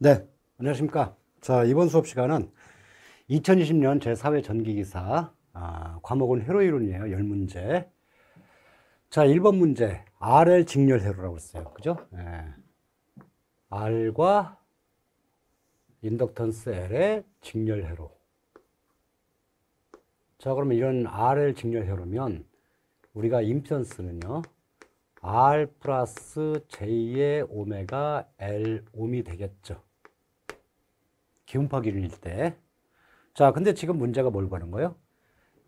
네, 안녕하십니까. 자, 이번 수업 시간은 2020년 제4회 전기기사, 아, 과목은 회로이론이에요. 1문제 자, 1번 문제. RL 직렬 회로라고 했어요. 그죠? 예. R과 인덕턴스 L의 직렬 회로. 자, 그러면 이런 RL 직렬 회로면 우리가 임피던스는요. R 플러스 J의 오메가 L 옴이 되겠죠. 기운파 기준일 때. 자, 근데 지금 문제가 뭘 가는 거예요?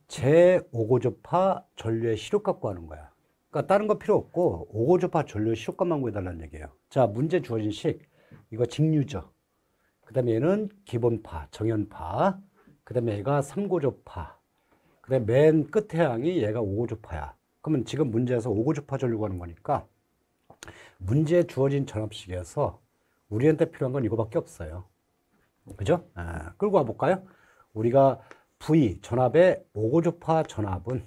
제5고조파 전류의 시료값 구하는 거야. 그러니까 다른 거 필요 없고 5고조파 전류 시료값만 구해달라는 얘기예요. 자, 문제 주어진 식. 이거 직류죠. 그 다음에 얘는 기본파, 정연파. 그 다음에 얘가 3고조파. 그 다음에 맨 끝에 항이 얘가 5고조파야. 그러면 지금 문제에서 5고조파 전류 구하는 거니까 문제 주어진 전압식에서 우리한테 필요한 건 이거밖에 없어요. 그죠? 아, 끌고 와 볼까요? 우리가 V 전압의 오고조파 전압은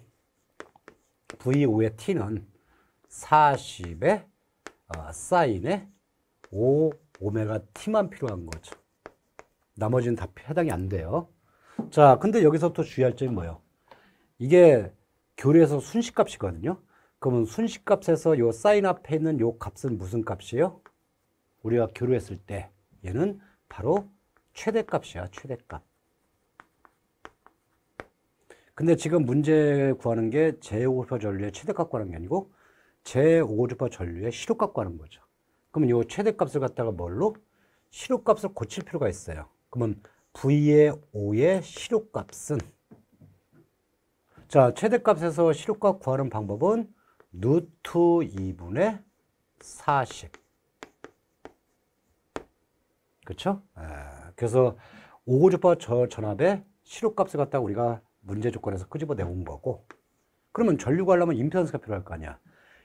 V5의 T는 40의 어, 사인의 5 오메가 T만 필요한 거죠. 나머지는 다 해당이 안 돼요. 자, 근데 여기서부터 주의할 점이 뭐예요? 이게 교류에서 순식값이거든요. 그러면 순식값에서 요 사인 앞에 있는 요 값은 무슨 값이에요? 우리가 교류했을 때 얘는 바로 최대값이야, 최대값. 근데 지금 문제 구하는 게 제5조파 전류의 최대값 구하는 게 아니고 제5조파 전류의 시료값 구하는 거죠. 그럼 요 최대값을 갖다가 뭘로? 시료값을 고칠 필요가 있어요. 그러면 V의 5의 시료값은 자, 최대값에서 시료값 구하는 방법은 루트 2분의 40. 그렇죠? 그래서 5고주파 전압에 시료값을 갖다 가 우리가 문제 조건에서 끄집어 내본 거고 그러면 전류가 하려면 임피던스가 필요할 거 아니야.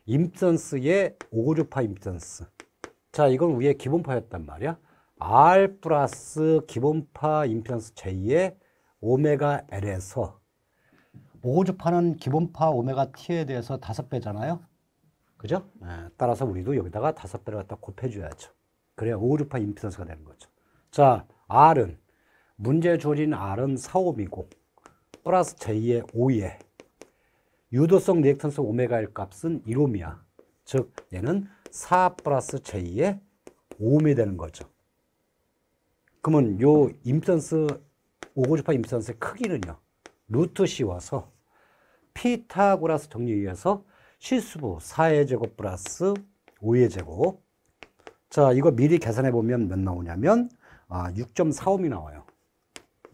임피던스의 5고주파 임피던스. 자, 이건 우리 기본파였단 말이야. R 플러스 기본파 임피던스 J의 오메가 L에서 5고주파는 기본파 오메가 T에 대해서 5배잖아요. 그죠? 네, 따라서 우리도 여기다가 5배를 갖다 곱해줘야죠. 그래야 5고주파 임피던스가 되는 거죠. 자, R은 문제 조진 R은 4옴이고 플러스 J의 5에 유도성 리액턴스 오메가일 값은 1옴이야. 즉 얘는 4 플러스 J의 5옴이 되는 거죠. 그러면 요 임턴스 오고주파 임턴스의 크기는요. 루트 C 와서 피타고라스 정리에 의해서 실수부 4의 제곱 플러스 5의 제곱 자 이거 미리 계산해 보면 몇 나오냐면 아, 6.45이 나와요.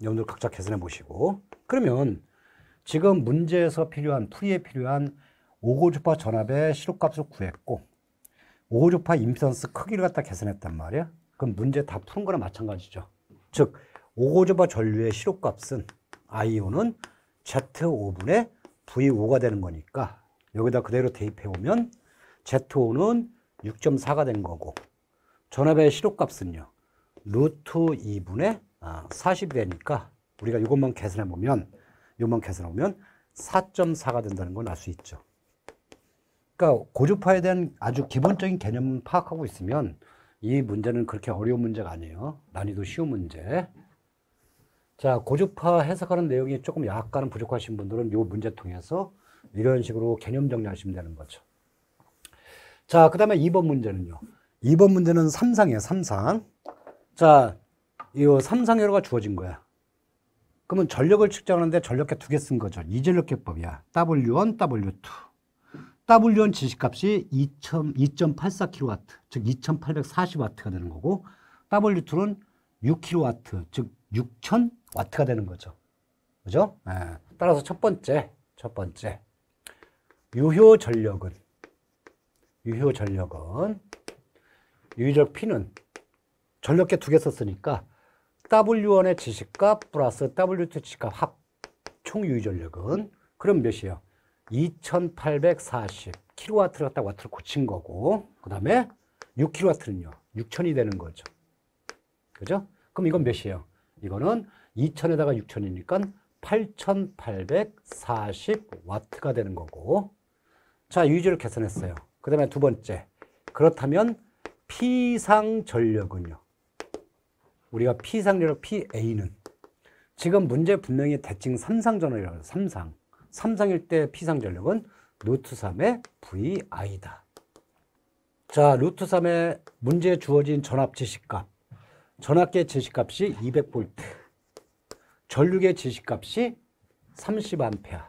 여러분들 각자 계산해 보시고. 그러면 지금 문제에서 필요한, 풀이에 필요한 5고주파 전압의 시료값을 구했고 5고주파 임피던스 크기를 갖다 계산했단 말이야. 그럼 문제 다푼 거나 마찬가지죠. 즉, 5고주파 전류의 시료값은 IO는 Z5분의 V5가 되는 거니까 여기다 그대로 대입해 오면 Z5는 6.4가 된 거고 전압의 시료값은요. 루트 2분의 40이 아, 되니까 우리가 이것만 계산해 보면 이것만 계산해 보면 4.4가 된다는 걸 알 수 있죠. 그러니까 고주파에 대한 아주 기본적인 개념 파악하고 있으면 이 문제는 그렇게 어려운 문제가 아니에요. 난이도 쉬운 문제. 자, 고주파 해석하는 내용이 조금 약간은 부족하신 분들은 이 문제 통해서 이런 식으로 개념 정리하시면 되는 거죠. 자, 그 다음에 2번 문제는요. 2번 문제는 3상이에요, 3상. 자, 이 삼상회로가 주어진 거야. 그러면 전력을 측정하는데 전력계 두 개 쓴 거죠. 이전력계법이야. W1, W2. W1 지시값이 2.84kW, 즉 2,840W가 되는 거고 W2는 6kW, 즉 6,000W가 되는 거죠. 그죠? 네. 따라서 첫 번째, 첫 번째. 유효 전력은, 유효 전력은, 유효적 P는 전력계 두 개 썼으니까 W1의 지식과 플러스 W2 지식과합 총 유의전력은 그럼 몇이에요? 2840 k w 와를 갖다 가 와트를 고친 거고 그 다음에 6 k w 와는요6 0 0 0이 되는 거죠 그죠? 그럼 이건 몇이에요? 이거는 2 0 0 0에다가6 0 0 0이니까8840 w 트가 되는 거고 자 유지를 계산했어요 그 다음에 두 번째 그렇다면 피상 전력은요 우리가 P상렬력 PA는 지금 문제 분명히 대칭 삼상전력이라고 해요. 3상. 3상일 때 P상전력은 루트 3의 VI다. 자, 루트 3의 문제에 주어진 전압 지시값. 전압계 지시값이 200V. 전류계 지시값이 30A.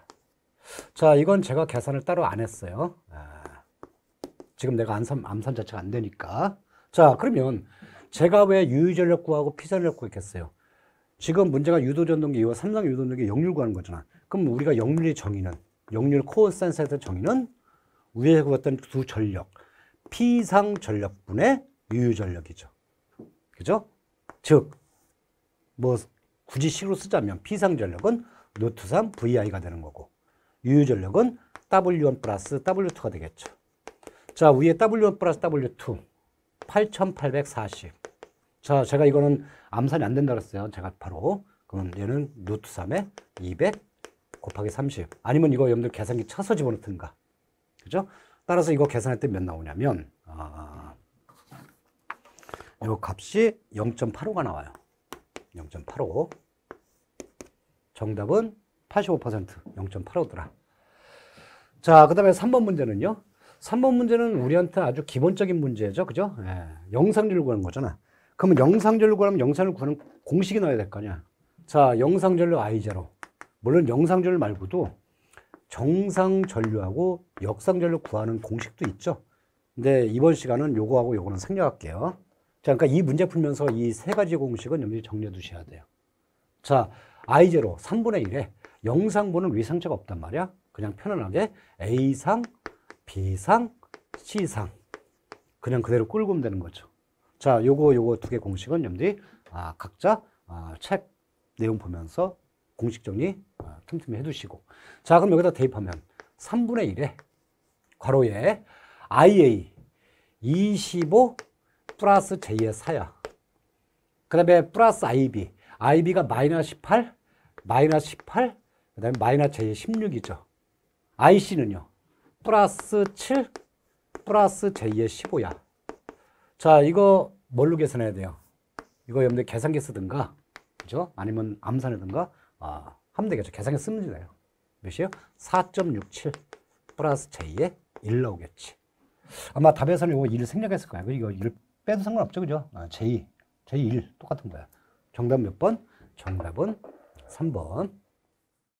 자, 이건 제가 계산을 따로 안 했어요. 아, 지금 내가 암산, 암산 자체가 안 되니까. 자, 그러면 제가 왜 유유전력 구하고 피전력 구했겠어요? 지금 문제가 유도전동기 이와 삼성 유도전동기 역률 구하는 거잖아. 그럼 우리가 역률의 정의는 역률 코어 센서의 정의는 위에 구했던 두 전력 피상 전력분의 유유전력이죠. 그죠? 즉, 뭐 굳이 식으로 쓰자면 피상 전력은 노트산 VI가 되는 거고 유유 전력은 W1 플러스 W2가 되겠죠. 자, 위에 W1 플러스 W2 8840 자, 제가 이거는 암산이 안 된다 그랬어요. 제가 바로. 그럼 얘는 루트 3에 200 곱하기 30. 아니면 이거 여러분들 계산기 쳐서 집어넣든가. 그죠? 따라서 이거 계산할 때 몇 나오냐면, 아, 요 값이 0.85가 나와요. 0.85. 정답은 85% 0.85더라. 자, 그 다음에 3번 문제는요. 3번 문제는 우리한테 아주 기본적인 문제죠. 그죠? 예, 영상률을 구하는 거잖아. 그러면 영상절로 구하면 영상을 구하는 공식이 나와야 될거 아니야. 자, 영상절로 I0. 물론 영상절 말고도 정상전류하고 역상전류 구하는 공식도 있죠. 근데 이번 시간은 요거하고 요거는 생략할게요. 자, 그러니까 이 문제 풀면서 이 세 가지 공식은 여기 정리해 두셔야 돼요. 자, I0, 3분의 1에 영상분은 위상자가 없단 말이야. 그냥 편안하게 A상, B상, C상. 그냥 그대로 끌고 오면 되는 거죠. 자, 요거 요거 두 개 공식은 여러분들이 아, 각자 아, 책 내용 보면서 공식 정리 아, 틈틈이 해두시고 자, 그럼 여기다 대입하면 3분의 1에 괄호에 IA 25 플러스 J의 4야. 그 다음에 플러스 IB IB가 마이너스 18 마이너스 18 그다음에 마이너스 J의 16이죠. IC는요. 플러스 7 플러스 J의 15야. 자, 이거 뭘로 계산해야 돼요? 이거 여러분들 계산기 쓰든가, 그죠? 아니면 암산이든가, 아, 하면 되겠죠. 계산기 쓰면 돼요. 몇이요? 4.67 플러스 J에 1 나오겠지. 아마 답에서는 이거 1을 생략했을 거예요. 이거 1 빼도 상관없죠. 그죠? 아, J, J1 똑같은 거야. 정답 몇 번? 정답은 3번.